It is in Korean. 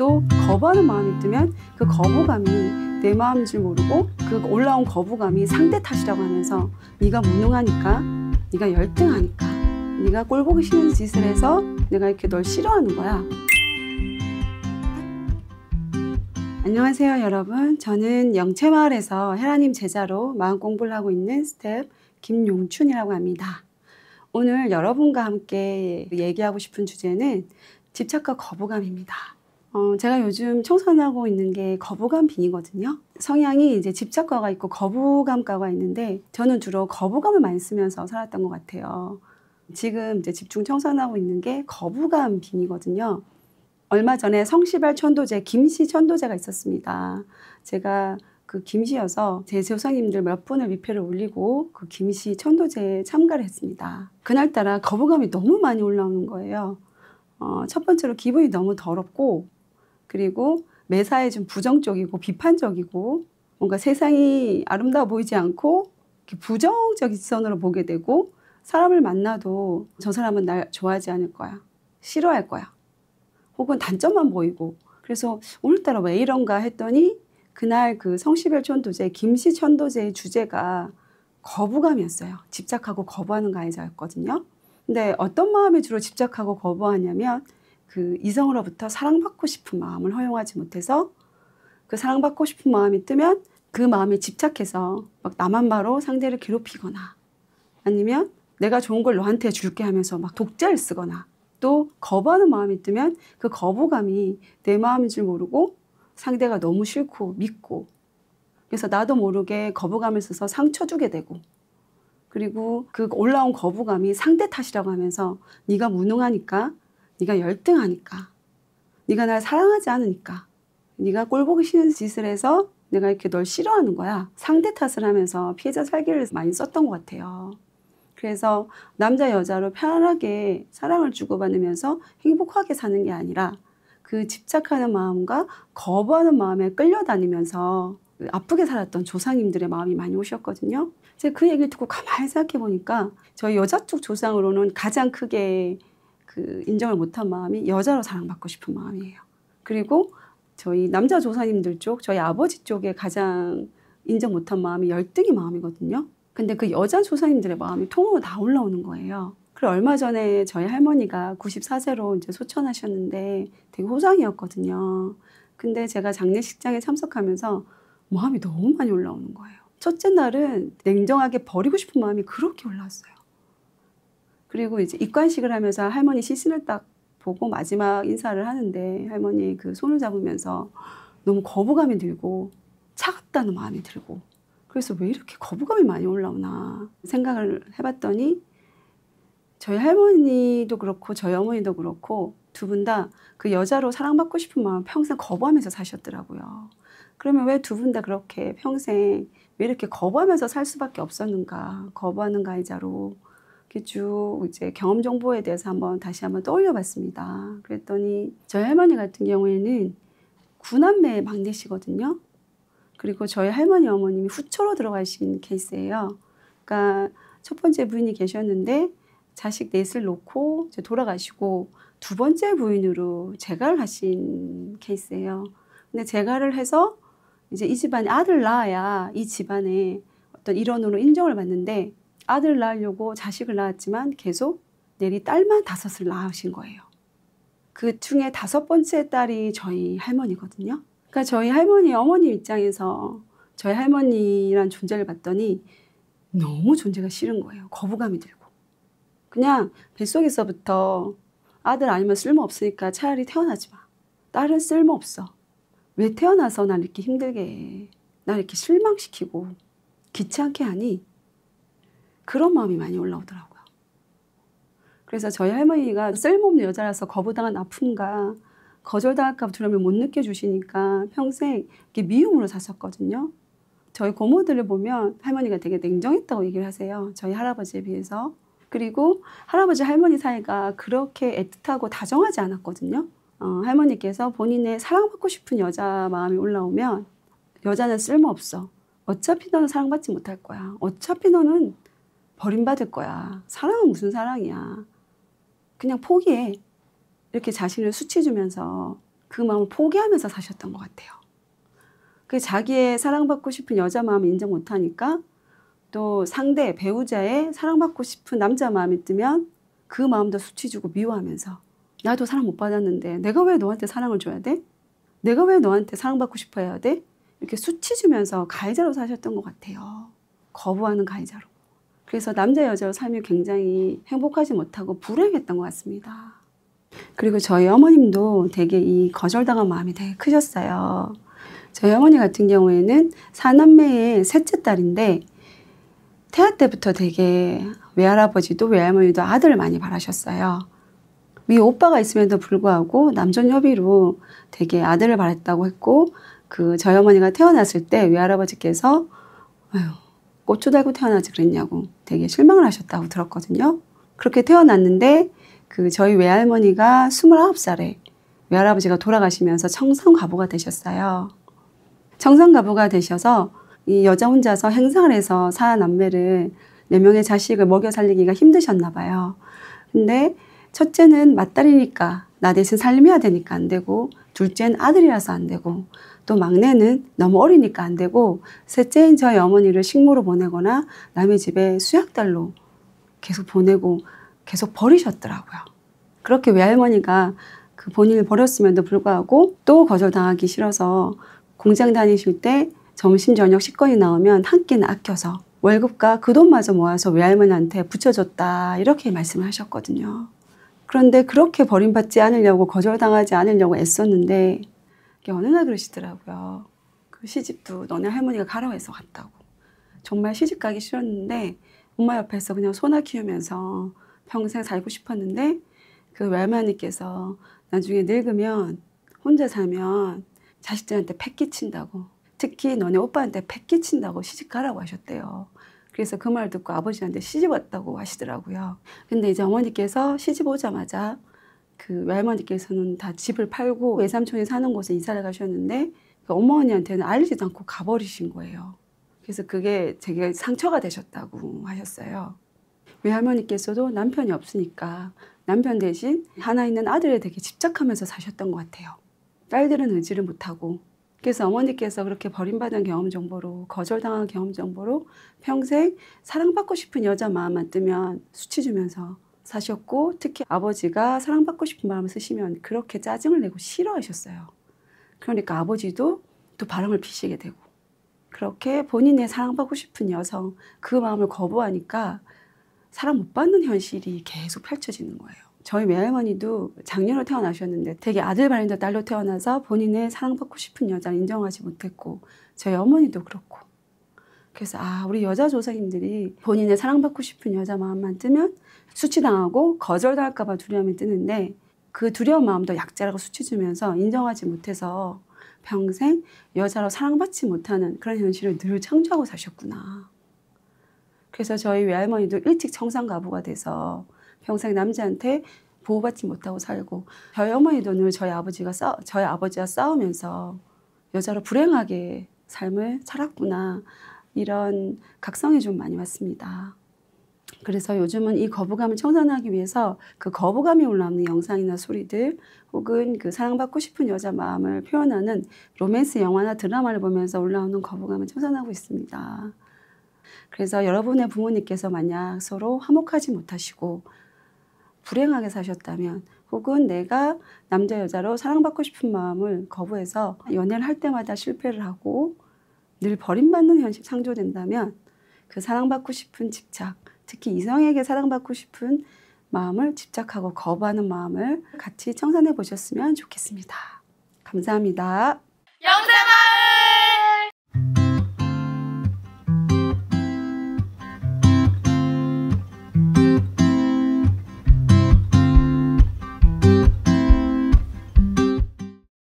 또 거부하는 마음이 뜨면 그 거부감이 내 마음인 줄 모르고 그 올라온 거부감이 상대 탓이라고 하면서 네가 무능하니까 네가 열등하니까 네가 꼴보기 싫은 짓을 해서 내가 이렇게 널 싫어하는 거야 안녕하세요 여러분 저는 영채마을에서 혜라님 제자로 마음 공부를 하고 있는 스텝 김용춘이라고 합니다 오늘 여러분과 함께 얘기하고 싶은 주제는 집착과 거부감입니다. 어, 제가 요즘 청산하고 있는 게 거부감 빈이거든요. 성향이 이제 집착과가 있고 거부감과가 있는데 저는 주로 거부감을 많이 쓰면서 살았던 것 같아요. 지금 이제 집중 청산하고 있는 게 거부감 빈이거든요. 얼마 전에 성시발 천도제, 김씨 천도제가 있었습니다. 제가 그 김씨여서 제 조상님들 몇 분을 위패를 올리고 그 김씨 천도제에 참가를 했습니다. 그날따라 거부감이 너무 많이 올라오는 거예요. 어, 첫 번째로 기분이 너무 더럽고 그리고 매사에 좀 부정적이고 비판적이고 뭔가 세상이 아름다워 보이지 않고 부정적인 시선으로 보게 되고 사람을 만나도 저 사람은 날 좋아하지 않을 거야. 싫어할 거야. 혹은 단점만 보이고. 그래서 오늘따라 왜 이런가 했더니 그날 그 성시별 천도제, 김씨 천도제의 주제가 거부감이었어요. 집착하고 거부하는 가해자였거든요. 근데 어떤 마음에 주로 집착하고 거부하냐면 그 이성으로부터 사랑받고 싶은 마음을 허용하지 못해서 그 사랑받고 싶은 마음이 뜨면 그 마음에 집착해서 막 나만 바로 상대를 괴롭히거나 아니면 내가 좋은 걸 너한테 줄게 하면서 막 독자를 쓰거나 또 거부하는 마음이 뜨면 그 거부감이 내 마음인 줄 모르고 상대가 너무 싫고 믿고 그래서 나도 모르게 거부감을 써서 상처 주게 되고 그리고 그 올라온 거부감이 상대 탓이라고 하면서 네가 무능하니까 네가 열등하니까. 네가 날 사랑하지 않으니까. 네가 꼴보기 싫은 짓을 해서 내가 이렇게 널 싫어하는 거야. 상대 탓을 하면서 피해자 살기를 많이 썼던 것 같아요. 그래서 남자 여자로 편안하게 사랑을 주고받으면서 행복하게 사는 게 아니라 그 집착하는 마음과 거부하는 마음에 끌려다니면서 아프게 살았던 조상님들의 마음이 많이 오셨거든요. 제가 그 얘기를 듣고 가만히 생각해 보니까 저희 여자 쪽 조상으로는 가장 크게 그 인정을 못한 마음이 여자로 사랑받고 싶은 마음이에요. 그리고 저희 남자 조사님들 쪽, 저희 아버지 쪽에 가장 인정 못한 마음이 열등이 마음이거든요. 근데 그 여자 조사님들의 마음이 통으로 다 올라오는 거예요. 그리고 얼마 전에 저희 할머니가 94세로 이제 소천하셨는데 되게 호상이었거든요. 근데 제가 장례식장에 참석하면서 마음이 너무 많이 올라오는 거예요. 첫째 날은 냉정하게 버리고 싶은 마음이 그렇게 올라왔어요. 그리고 이제 입관식을 하면서 할머니 시신을 딱 보고 마지막 인사를 하는데 할머니 그 손을 잡으면서 너무 거부감이 들고 차갑다는 마음이 들고 그래서 왜 이렇게 거부감이 많이 올라오나 생각을 해봤더니 저희 할머니도 그렇고 저희 어머니도 그렇고 두 분 다 그 여자로 사랑받고 싶은 마음 평생 거부하면서 사셨더라고요. 그러면 왜 두 분 다 그렇게 평생 왜 이렇게 거부하면서 살 수밖에 없었는가 거부하는 가해자로 쭉 이제 경험 정보에 대해서 한번 다시 한번 떠올려 봤습니다. 그랬더니 저희 할머니 같은 경우에는 9남매 막내시거든요. 그리고 저희 할머니 어머님이 후처로 들어가신 케이스예요. 그러니까 첫 번째 부인이 계셨는데 자식 넷을 놓고 이제 돌아가시고 두 번째 부인으로 재가를 하신 케이스예요. 근데 재가를 해서 이제 이 집안에 아들 낳아야 이 집안에 어떤 일원으로 인정을 받는데 아들 낳으려고 자식을 낳았지만 계속 내리 딸만 다섯을 낳으신 거예요. 그 중에 다섯 번째 딸이 저희 할머니거든요. 그러니까 저희 할머니, 어머니 입장에서 저희 할머니란 존재를 봤더니 너무 존재가 싫은 거예요. 거부감이 들고. 그냥 뱃속에서부터 아들 아니면 쓸모없으니까 차라리 태어나지 마. 딸은 쓸모없어. 왜 태어나서 날 이렇게 힘들게 해. 날 이렇게 실망시키고 귀찮게 하니 그런 마음이 많이 올라오더라고요. 그래서 저희 할머니가 쓸모없는 여자라서 거부당한 아픔과 거절당할까 두려움을 못 느껴주시니까 평생 이렇게 미움으로 사셨거든요. 저희 고모들을 보면 할머니가 되게 냉정했다고 얘기를 하세요. 저희 할아버지에 비해서. 그리고 할아버지 할머니 사이가 그렇게 애틋하고 다정하지 않았거든요. 어, 할머니께서 본인의 사랑받고 싶은 여자 마음이 올라오면 여자는 쓸모없어. 어차피 너는 사랑받지 못할 거야. 어차피 너는 버림받을 거야. 사랑은 무슨 사랑이야. 그냥 포기해. 이렇게 자신을 수치주면서 그 마음을 포기하면서 사셨던 것 같아요. 그 자기의 사랑받고 싶은 여자 마음을 인정 못하니까 또 상대 배우자의 사랑받고 싶은 남자 마음이 뜨면 그 마음도 수치주고 미워하면서 나도 사랑 못 받았는데 내가 왜 너한테 사랑을 줘야 돼? 내가 왜 너한테 사랑받고 싶어 해야 돼? 이렇게 수치주면서 가해자로 사셨던 것 같아요. 거부하는 가해자로. 그래서 남자 여자로 삶이 굉장히 행복하지 못하고 불행했던 것 같습니다. 그리고 저희 어머님도 되게 이 거절당한 마음이 되게 크셨어요. 저희 어머니 같은 경우에는 사남매의 셋째 딸인데 태아 때부터 되게 외할아버지도 외할머니도 아들을 많이 바라셨어요. 위 오빠가 있음에도 불구하고 남존 협의로 되게 아들을 바랬다고 했고 그 저희 어머니가 태어났을 때 외할아버지께서 아유, 고추 뭐 달고 태어나지 그랬냐고 되게 실망을 하셨다고 들었거든요. 그렇게 태어났는데 그 저희 외할머니가 29살에 외할아버지가 돌아가시면서 청산가부가 되셨어요. 청산가부가 되셔서 이 여자 혼자서 행상을 해서 사남매를 네 명의 자식을 먹여 살리기가 힘드셨나 봐요. 근데 첫째는 맞다리니까 나 대신 살림해야 되니까 안 되고, 둘째는 아들이라서 안 되고, 또 막내는 너무 어리니까 안 되고, 셋째인 저희 어머니를 식모로 보내거나 남의 집에 수약달로 계속 보내고 계속 버리셨더라고요. 그렇게 외할머니가 그 본인을 버렸음에도 불구하고 또 거절당하기 싫어서 공장 다니실 때 점심 저녁 식권이 나오면 한 끼는 아껴서 월급과 그 돈마저 모아서 외할머니한테 붙여줬다 이렇게 말씀을 하셨거든요. 그런데 그렇게 버림받지 않으려고 거절당하지 않으려고 애썼는데 어느 날 그러시더라고요. 그 시집도 너네 할머니가 가라고 해서 갔다고. 정말 시집 가기 싫었는데 엄마 옆에서 그냥 소나 키우면서 평생 살고 싶었는데 그 외할머니께서 나중에 늙으면 혼자 살면 자식들한테 패 끼친다고 특히 너네 오빠한테 패 끼친다고 시집 가라고 하셨대요. 그래서 그 말 듣고 아버지한테 시집 왔다고 하시더라고요. 근데 이제 어머니께서 시집 오자마자 그 외할머니께서는 다 집을 팔고 외삼촌이 사는 곳에 이사를 가셨는데 그 어머니한테는 알리지도 않고 가버리신 거예요. 그래서 그게 되게 상처가 되셨다고 하셨어요. 외할머니께서도 남편이 없으니까 남편 대신 하나 있는 아들에 되게 집착하면서 사셨던 것 같아요. 딸들은 의지를 못하고 그래서 어머니께서 그렇게 버림받은 경험 정보로 거절당한 경험 정보로 평생 사랑받고 싶은 여자 마음만 뜨면 수치 주면서 사셨고 특히 아버지가 사랑받고 싶은 마음을 쓰시면 그렇게 짜증을 내고 싫어하셨어요. 그러니까 아버지도 또 바람을 피시게 되고 그렇게 본인의 사랑받고 싶은 여성 그 마음을 거부하니까 사랑 못 받는 현실이 계속 펼쳐지는 거예요. 저희 외할머니도 작년으로 태어나셨는데 되게 아들 발인자 딸로 태어나서 본인의 사랑받고 싶은 여자를 인정하지 못했고 저희 어머니도 그렇고 그래서 아 우리 여자 조상님들이 본인의 사랑받고 싶은 여자 마음만 뜨면 수치당하고 거절당할까봐 두려움이 뜨는데 그 두려운 마음도 약자라고 수치주면서 인정하지 못해서 평생 여자로 사랑받지 못하는 그런 현실을 늘 창조하고 사셨구나. 그래서 저희 외할머니도 일찍 청산가부가 돼서 평생 남자한테 보호받지 못하고 살고 저희 어머니 돈을 저희 아버지가 싸 저희 아버지와 싸우면서 여자로 불행하게 삶을 살았구나 이런 각성이 좀 많이 왔습니다. 그래서 요즘은 이 거부감을 청산하기 위해서 그 거부감이 올라오는 영상이나 소리들 혹은 그 사랑받고 싶은 여자 마음을 표현하는 로맨스 영화나 드라마를 보면서 올라오는 거부감을 청산하고 있습니다. 그래서 여러분의 부모님께서 만약 서로 화목하지 못하시고 불행하게 사셨다면 혹은 내가 남자 여자로 사랑받고 싶은 마음을 거부해서 연애를 할 때마다 실패를 하고 늘 버림받는 현실 창조된다면 그 사랑받고 싶은 집착, 특히 이성에게 사랑받고 싶은 마음을 집착하고 거부하는 마음을 같이 청산해 보셨으면 좋겠습니다. 감사합니다. 영상